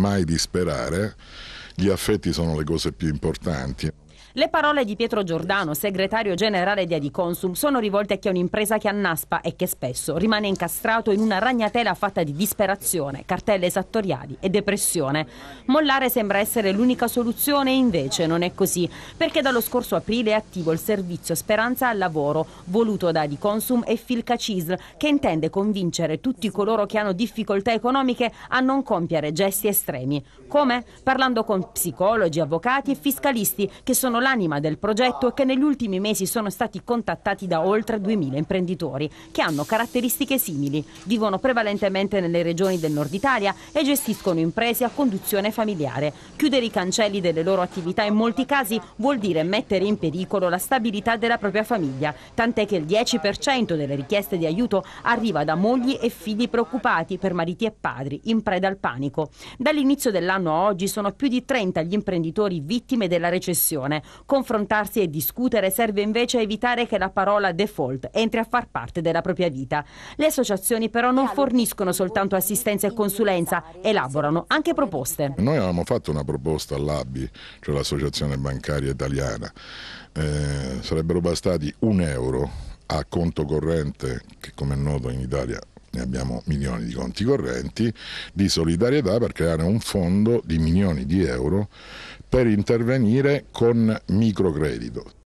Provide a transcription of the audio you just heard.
mai disperare, gli affetti sono le cose più importanti. Le parole di Pietro Giordano, segretario generale di Adiconsum, sono rivolte a chi è un'impresa che annaspa e che spesso rimane incastrato in una ragnatela fatta di disperazione, cartelle esattoriali e depressione. Mollare sembra essere l'unica soluzione e invece non è così, perché dallo scorso aprile è attivo il servizio Speranza al Lavoro, voluto da Adiconsum e Filca Filcacisl, che intende convincere tutti coloro che hanno difficoltà economiche a non compiere gesti estremi. Come? Parlando con psicologi, avvocati e fiscalisti che sono sono l'anima del progetto e che negli ultimi mesi sono stati contattati da oltre 2.000 imprenditori che hanno caratteristiche simili, vivono prevalentemente nelle regioni del nord Italia e gestiscono imprese a conduzione familiare. Chiudere i cancelli delle loro attività in molti casi vuol dire mettere in pericolo la stabilità della propria famiglia, tant'è che il 10% delle richieste di aiuto arriva da mogli e figli preoccupati per mariti e padri in preda al panico. Dall'inizio dell'anno a oggi sono più di 30 gli imprenditori vittime della recessione discussione. Confrontarsi e discutere serve invece a evitare che la parola default entri a far parte della propria vita. Le associazioni però non forniscono soltanto assistenza e consulenza, elaborano anche proposte. Noi avevamo fatto una proposta all'ABI, cioè l'Associazione Bancaria Italiana, eh, sarebbero bastati un euro a conto corrente che come è noto in Italia ne abbiamo milioni di conti correnti, di solidarietà per creare un fondo di milioni di euro per intervenire con microcredito.